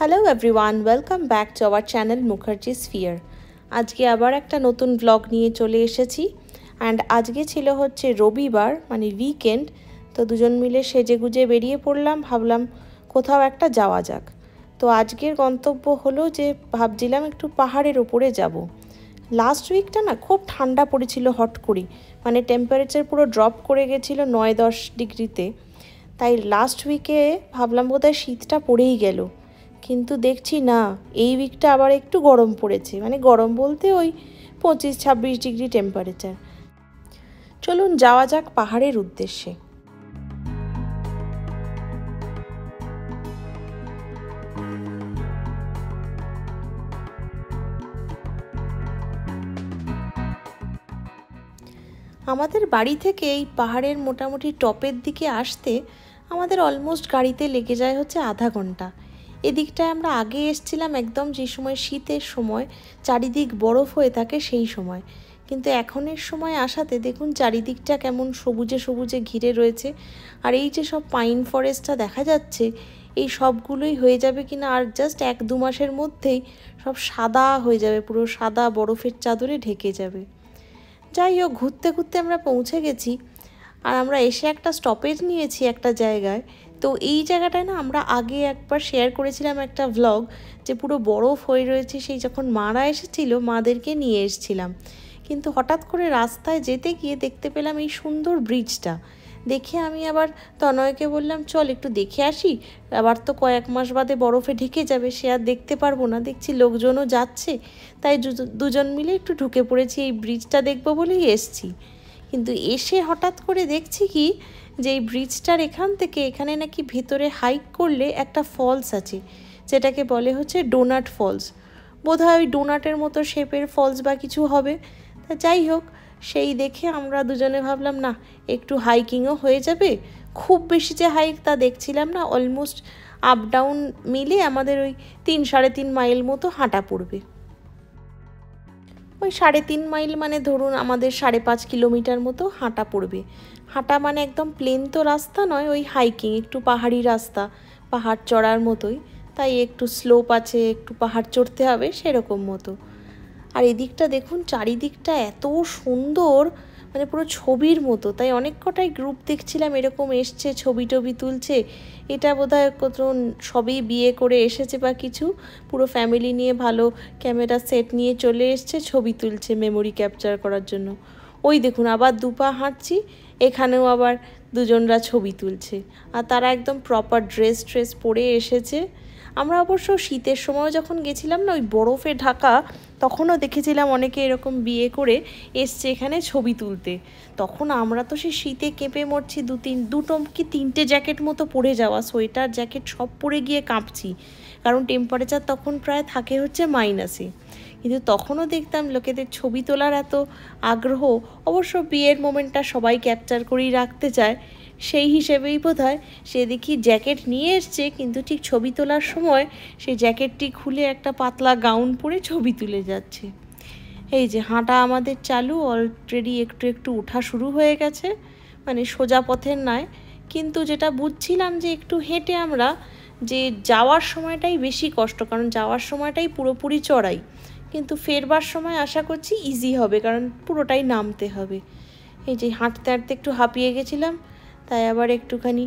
Hello everyone welcome back to our channel Mukherjee sphere আজকে আবার একটা নতুন ব্লগ নিয়ে চলে এসেছি অ্যান্ড আজকে ছিল হচ্ছে রবিবার মানে উইকেন্ড তো দুজন মিলে সেজে গুজে বেরিয়ে পড়লাম ভাবলাম কোথাও একটা যাওয়া যাক তো আজকের গন্তব্য হলো যে ভাবছিলাম একটু পাহাড়ের ওপরে যাব। লাস্ট উইকটা না খুব ঠান্ডা পড়েছিল হট মানে করে মানে টেম্পারেচার পুরো ড্রপ করে গেছিলো নয় দশ ডিগ্রিতে তাই লাস্ট উইকে ভাবলাম বোধহয় শীতটা পড়েই গেল কিন্তু দেখছি না এই উইকটা আবার একটু গরম পড়েছে মানে গরম বলতে ওই পঁচিশ ছাব্বিশ ডিগ্রি টেম্পারেচার চলুন যাওয়া যাক পাহাড়ের উদ্দেশ্যে আমাদের বাড়ি থেকে এই পাহাড়ের মোটামুটি টপের দিকে আসতে আমাদের অলমোস্ট গাড়িতে লেগে যায় হচ্ছে আধা ঘন্টা এদিকটায় আমরা আগে এসছিলাম একদম যে সময় শীতের সময় চারিদিক বরফ হয়ে থাকে সেই সময় কিন্তু এখনের সময় আসাতে দেখুন চারিদিকটা কেমন সবুজে সবুজে ঘিরে রয়েছে আর এই যে সব পাইন ফরেস্টটা দেখা যাচ্ছে এই সবগুলোই হয়ে যাবে কিনা আর জাস্ট এক দু মাসের মধ্যেই সব সাদা হয়ে যাবে পুরো সাদা বরফের চাদরে ঢেকে যাবে যাই হোক ঘুরতে ঘুরতে আমরা পৌঁছে গেছি আর আমরা এসে একটা স্টপেজ নিয়েছি একটা জায়গায় তো এই জায়গাটায় না আমরা আগে একবার শেয়ার করেছিলাম একটা ভ্লগ যে পুরো বরফ হয়ে রয়েছে সেই যখন মারা এসেছিল মাদেরকে নিয়ে এসেছিলাম কিন্তু হঠাৎ করে রাস্তায় যেতে গিয়ে দেখতে পেলাম এই সুন্দর ব্রিজটা দেখে আমি আবার তনয়কে বললাম চল একটু দেখে আসি আবার তো কয়েক মাস বাদে বরফে ঢেকে যাবে সে আর দেখতে পারবো না দেখছি লোকজনও যাচ্ছে তাই দুজন মিলে একটু ঢুকে পড়েছি এই ব্রিজটা দেখবো বলেই এসছি কিন্তু এসে হঠাৎ করে দেখছি কি যে এই ব্রিজটার এখান থেকে এখানে নাকি ভেতরে হাইক করলে একটা ফলস আছে যেটাকে বলে হচ্ছে ডোনাট ফলস বোধ হয় ওই ডোনাটের মতো শেপের ফলস বা কিছু হবে তা যাই হোক সেই দেখে আমরা দুজনে ভাবলাম না একটু হাইকিংও হয়ে যাবে খুব বেশি যে হাইক তা দেখছিলাম না অলমোস্ট আপ ডাউন মিলে আমাদের ওই তিন সাড়ে তিন মাইল মতো হাঁটা পড়বে ওই সাড়ে তিন মাইল মানে ধরুন আমাদের সাড়ে পাঁচ কিলোমিটার মতো হাঁটা পড়বে হাঁটা মানে একদম প্লেন তো রাস্তা নয় ওই হাইকিং একটু পাহাড়ি রাস্তা পাহাড় চড়ার মতোই তাই একটু স্লোপ আছে একটু পাহাড় চড়তে হবে সেরকম মতো আর এদিকটা দেখুন চারিদিকটা এত সুন্দর মানে পুরো ছবির মতো তাই অনেক কটাই গ্রুপ দেখছিলাম এরকম এসছে ছবি টবি তুলছে এটা বোধহয় কত সবই বিয়ে করে এসেছে বা কিছু পুরো ফ্যামিলি নিয়ে ভালো ক্যামেরা সেট নিয়ে চলে এসছে ছবি তুলছে মেমোরি ক্যাপচার করার জন্য ওই দেখুন আবার দুপা হাঁটছি এখানেও আবার দুজনরা ছবি তুলছে আর তারা একদম প্রপার ড্রেস ট্রেস পরে এসেছে আমরা অবশ্য শীতের সময় যখন গেছিলাম না ওই বরফে ঢাকা তখনও দেখেছিলাম অনেকে এরকম বিয়ে করে এসছে এখানে ছবি তুলতে তখন আমরা তো সে শীতে কেঁপে মরছি দু তিন দুটো কি তিনটে জ্যাকেট মতো পরে যাওয়া সোয়েটার জ্যাকেট সব পরে গিয়ে কাঁপছি কারণ টেম্পারেচার তখন প্রায় থাকে হচ্ছে মাইনাসে কিন্তু তখনও দেখতাম লোকেদের ছবি তোলার এত আগ্রহ অবশ্য বিয়ের মোমেন্টটা সবাই ক্যাপচার করেই রাখতে চায় সেই হিসেবেই বোধ হয় সে দেখি জ্যাকেট নিয়ে এসছে কিন্তু ঠিক ছবি তোলার সময় সে জ্যাকেটটি খুলে একটা পাতলা গাউন পরে ছবি তুলে যাচ্ছে এই যে হাঁটা আমাদের চালু অলরেডি একটু একটু ওঠা শুরু হয়ে গেছে মানে সোজা পথের নয় কিন্তু যেটা বুঝছিলাম যে একটু হেঁটে আমরা যে যাওয়ার সময়টাই বেশি কষ্ট কারণ যাওয়ার সময়টাই পুরোপুরি চড়াই কিন্তু ফেরবার সময় আশা করছি ইজি হবে কারণ পুরোটাই নামতে হবে এই যে হাঁটতে হাঁটতে একটু হাঁপিয়ে গেছিলাম তাই আবার একটুখানি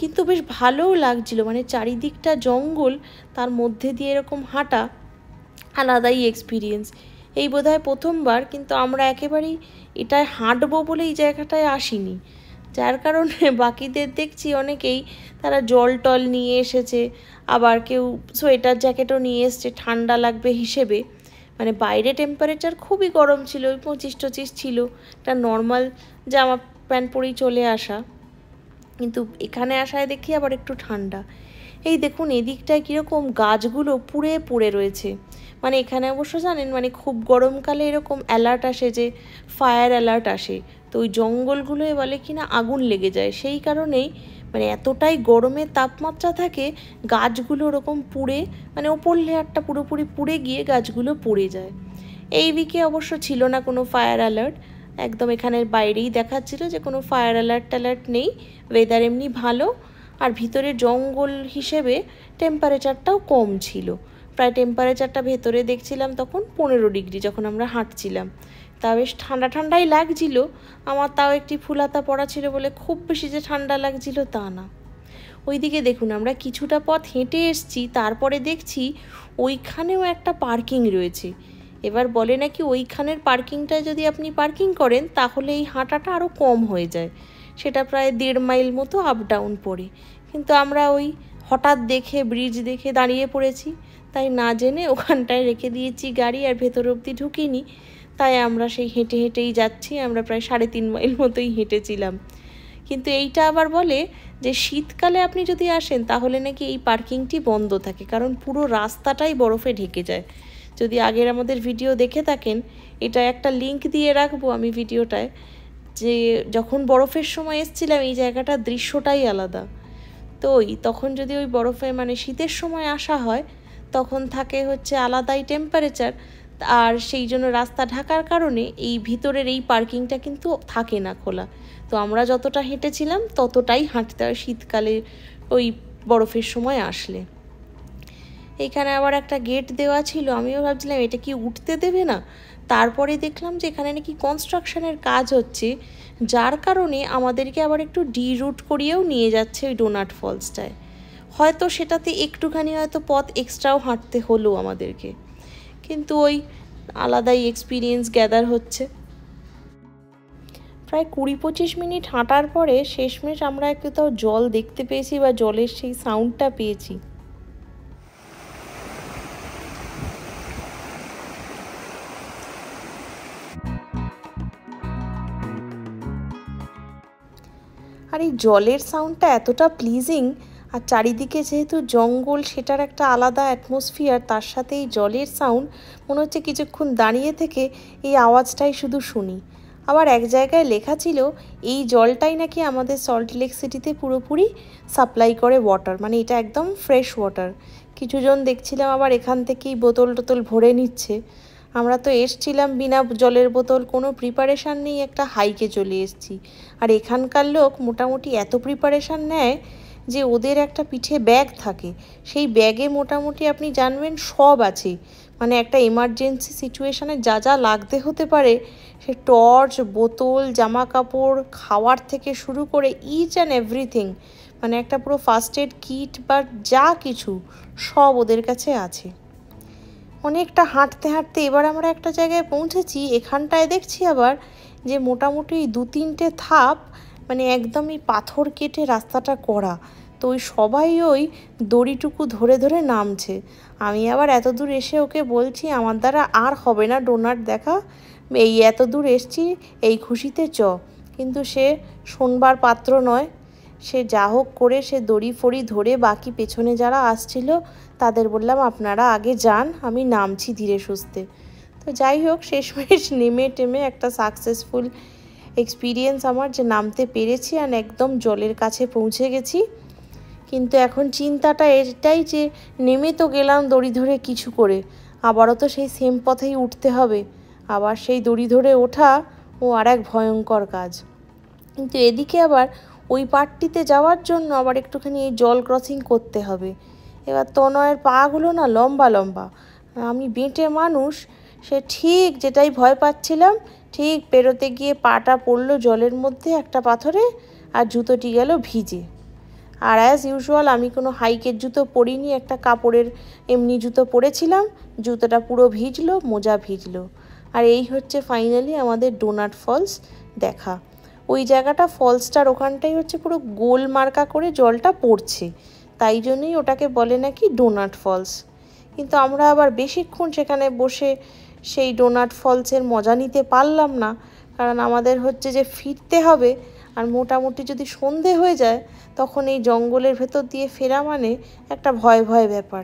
কিন্তু বেশ ভালোও লাগছিল মানে চারিদিকটা জঙ্গল তার মধ্যে দিয়ে এরকম হাঁটা আলাদাই এক্সপিরিয়েন্স এই বোধহয় প্রথমবার কিন্তু আমরা একেবারেই এটায় হাঁটবো বলে এই জায়গাটায় আসিনি যার কারণে বাকিদের দেখছি অনেকেই তারা জল টল নিয়ে এসেছে আবার কেউ সোয়েটার জ্যাকেটও নিয়ে এসছে ঠান্ডা লাগবে হিসেবে মানে বাইরে টেম্পারেচার খুবই গরম ছিল ওই পঁচিশ টচিশ ছিল একটা নর্মাল জামা প্যান্ট পরেই চলে আসা কিন্তু এখানে আসায় দেখি আবার একটু ঠান্ডা এই দেখুন এদিকটায় কীরকম গাছগুলো পুড়ে পড়ে রয়েছে মানে এখানে অবশ্য জানেন মানে খুব গরমকালে এরকম অ্যালার্ট আসে যে ফায়ার অ্যালার্ট আসে তো ওই জঙ্গলগুলোয় বলে কি না আগুন লেগে যায় সেই কারণেই মানে এতটাই গরমের তাপমাত্রা থাকে গাছগুলো ওরকম পুড়ে মানে ওপর লেয়ারটা পুরোপুরি পুড়ে গিয়ে গাছগুলো পুড়ে যায় এই উইকে অবশ্য ছিল না কোনো ফায়ার অ্যালার্ট একদম এখানের বাইরেই দেখাচ্ছিল যে কোনো ফায়ার অ্যালার্ট ট্যালার্ট নেই ওয়েদার এমনি ভালো আর ভিতরে জঙ্গল হিসেবে টেম্পারেচারটাও কম ছিল প্রায় টেম্পারেচারটা ভেতরে দেখছিলাম তখন পনেরো ডিগ্রি যখন আমরা হাঁটছিলাম তা বেশ ঠান্ডা ঠান্ডাই লাগছিল আমার তাও একটি ফুলাতা পড়া ছিল বলে খুব বেশি যে ঠান্ডা লাগছিল তা না ওইদিকে দেখুন আমরা কিছুটা পথ হেঁটে এসছি তারপরে দেখছি ওইখানেও একটা পার্কিং রয়েছে এবার বলে নাকি ওইখানের পার্কিংটায় যদি আপনি পার্কিং করেন তাহলে এই হাঁটাটা আরও কম হয়ে যায় সেটা প্রায় দেড় মাইল মতো আপ ডাউন পড়ে কিন্তু আমরা ওই হঠাৎ দেখে ব্রিজ দেখে দাঁড়িয়ে পড়েছি তাই না জেনে ওখানটায় রেখে দিয়েছি গাড়ি আর ভেতর অবধি ঢুকিনি তাই আমরা সেই হেঁটে হেঁটেই যাচ্ছি আমরা প্রায় সাড়ে তিন মাইল মতোই হেঁটেছিলাম কিন্তু এইটা আবার বলে যে শীতকালে আপনি যদি আসেন তাহলে নাকি এই পার্কিংটি বন্ধ থাকে কারণ পুরো রাস্তাটাই বরফে ঢেকে যায় যদি আগের আমাদের ভিডিও দেখে থাকেন এটা একটা লিংক দিয়ে রাখবো আমি ভিডিওটায় যে যখন বরফের সময় এসছিলাম এই জায়গাটা দৃশ্যটাই আলাদা তো ওই তখন যদি ওই বরফে মানে শীতের সময় আসা হয় তখন থাকে হচ্ছে আলাদাই টেম্পারেচার আর সেই জন্য রাস্তা ঢাকার কারণে এই ভিতরের এই পার্কিংটা কিন্তু থাকে না খোলা তো আমরা যতটা হেঁটেছিলাম ততটাই হাঁটতে হয় শীতকালে ওই বরফের সময় আসলে এখানে আবার একটা গেট দেওয়া ছিল আমিও ভাবছিলাম এটা কি উঠতে দেবে না তারপরে দেখলাম যে এখানে নাকি কনস্ট্রাকশনের কাজ হচ্ছে যার কারণে আমাদেরকে আবার একটু ডি রুট করিয়েও নিয়ে যাচ্ছে ওই ডোনাট ফলসটায় হয়তো সেটাতে একটুখানি হয়তো পথ এক্সট্রাও হাঁটতে হলো আমাদেরকে কিন্তু ওই আলাদাই এক্সপিরিয়েন্স গ্যাদার হচ্ছে প্রায় কুড়ি পঁচিশ মিনিট হাঁটার পরে শেষমেশ আমরা একটু তাও জল দেখতে পেয়েছি বা জলের সেই সাউন্ডটা পেয়েছি এই জলের সাউন্ডটা এতটা প্লিজিং আর চারিদিকে যেহেতু জঙ্গল সেটার একটা আলাদা অ্যাটমসফিয়ার তার সাথে এই জলের সাউন্ড মনে হচ্ছে কিছুক্ষণ দাঁড়িয়ে থেকে এই আওয়াজটাই শুধু শুনি আবার এক জায়গায় লেখা ছিল এই জলটাই নাকি আমাদের সল্ট লেক সিটিতে পুরোপুরি সাপ্লাই করে ওয়াটার মানে এটা একদম ফ্রেশ ওয়াটার কিছুজন দেখছিলাম আবার এখান থেকেই বোতল টোতল ভরে নিচ্ছে আমরা তো এসছিলাম বিনা জলের বোতল কোনো প্রিপারেশান নেই একটা হাইকে চলে এসছি আর এখানকার লোক মোটামুটি এত প্রিপারেশান নেয় যে ওদের একটা পিঠে ব্যাগ থাকে সেই ব্যাগে মোটামুটি আপনি জানবেন সব আছে মানে একটা এমার্জেন্সি সিচুয়েশানে যা যা লাগতে হতে পারে সে টর্চ বোতল জামা কাপড় খাওয়ার থেকে শুরু করে ইচ অ্যান্ড এভরিথিং মানে একটা পুরো ফার্স্ট এড কিট বা যা কিছু সব ওদের কাছে আছে অনেকটা হাঁটতে হাঁটতে এবার আমরা একটা জায়গায় পৌঁছেছি এখানটায় দেখছি আবার যে মোটামুটি দু তিনটে থাপ মানে একদমই পাথর কেটে রাস্তাটা করা তো ওই সবাই ওই দড়িটুকু ধরে ধরে নামছে আমি আবার এত দূর এসে ওকে বলছি আমার দ্বারা আর হবে না ডোনার দেখা এই এত দূর এসছি এই খুশিতে চ কিন্তু সে শোনবার পাত্র নয় সে যা হোক করে সে দড়ি ফড়ি ধরে বাকি পেছনে যারা আসছিল তাদের বললাম আপনারা আগে যান আমি নামছি ধীরে সুস্থে তো যাই হোক শেষমেশ নেমে টেমে একটা সাকসেসফুল এক্সপিরিয়েন্স আমার যে নামতে পেরেছি আর একদম জলের কাছে পৌঁছে গেছি কিন্তু এখন চিন্তাটা এটাই যে নেমে তো গেলাম দড়ি ধরে কিছু করে আবারও তো সেই সেম পথেই উঠতে হবে আবার সেই দড়ি ধরে ওঠা ও আর এক ভয়ঙ্কর কাজ কিন্তু এদিকে আবার ওই পাটটিতে যাওয়ার জন্য আবার একটুখানি এই জল ক্রসিং করতে হবে এবার তনয়ের পাগুলো না লম্বা লম্বা আমি বেঁটে মানুষ সে ঠিক যেটাই ভয় পাচ্ছিলাম ঠিক পেরোতে গিয়ে পাটা পড়লো জলের মধ্যে একটা পাথরে আর জুতোটি গেল ভিজে আর অ্যাজ ইউজুয়াল আমি কোনো হাইকের জুতো পরিনি একটা কাপড়ের এমনি জুতো পরেছিলাম জুতোটা পুরো ভিজলো মোজা ভিজলো আর এই হচ্ছে ফাইনালি আমাদের ডোনাট ফলস দেখা ওই জায়গাটা ফলসটার ওখানটাই হচ্ছে পুরো গোল মার্কা করে জলটা পড়ছে তাই জন্যই ওটাকে বলে নাকি ডোনাট ফলস কিন্তু আমরা আবার বেশিক্ষণ সেখানে বসে সেই ডোনাট ফলসের মজা নিতে পারলাম না কারণ আমাদের হচ্ছে যে ফিরতে হবে আর মোটামুটি যদি সন্ধে হয়ে যায় তখন এই জঙ্গলের ভেতর দিয়ে ফেরা মানে একটা ভয় ভয় ব্যাপার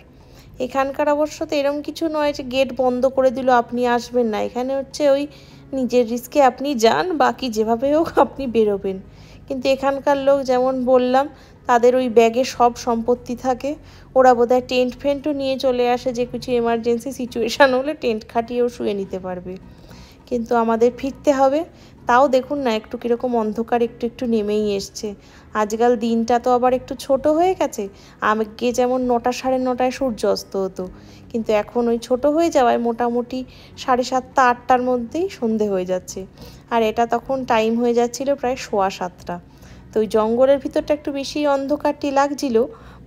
এখানকার অবশ্য তো এরম কিছু নয় যে গেট বন্ধ করে দিল আপনি আসবেন না এখানে হচ্ছে ওই নিজের রিস্কে আপনি যান বাকি যেভাবে হোক আপনি বেরোবেন কিন্তু এখানকার লোক যেমন বললাম তাদের ওই ব্যাগে সব সম্পত্তি থাকে ওরা বোধহয় টেন্ট ফেন্টও নিয়ে চলে আসে যে কিছু এমার্জেন্সি সিচুয়েশান হলে টেন্ট খাটিয়েও শুয়ে নিতে পারবে কিন্তু আমাদের ফিরতে হবে তাও দেখুন না একটু কীরকম অন্ধকার একটু একটু নেমেই এসছে আজকাল দিনটা তো আবার একটু ছোট হয়ে গেছে আগে যেমন নটা সাড়ে নটায় সূর্যাস্ত হতো কিন্তু এখন ওই ছোট হয়ে যাওয়ায় মোটামুটি সাড়ে সাতটা আটটার মধ্যেই সন্ধে হয়ে যাচ্ছে আর এটা তখন টাইম হয়ে যাচ্ছিল প্রায় সোয়া সাতটা তো ওই জঙ্গলের ভিতরটা একটু বেশি অন্ধকারটি লাগছিল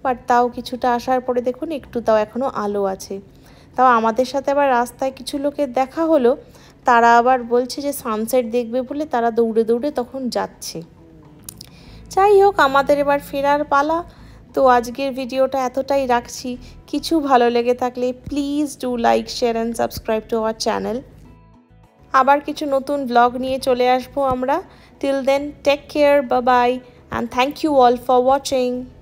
বাট তাও কিছুটা আসার পরে দেখুন একটু তাও এখনও আলো আছে তাও আমাদের সাথে আবার রাস্তায় কিছু লোকের দেখা হলো তারা আবার বলছে যে সানসেট দেখবে বলে তারা দৌড়ে দৌড়ে তখন যাচ্ছে যাই হোক আমাদের এবার ফেরার পালা তো আজকের ভিডিওটা এতটাই রাখছি কিছু ভালো লেগে থাকলে please do like share and subscribe to our channel আবার কিছু নতুন ব্লগ নিয়ে চলে আসবো আমরা টিল দেন টেক কেয়ার বা bye and thank you all for watching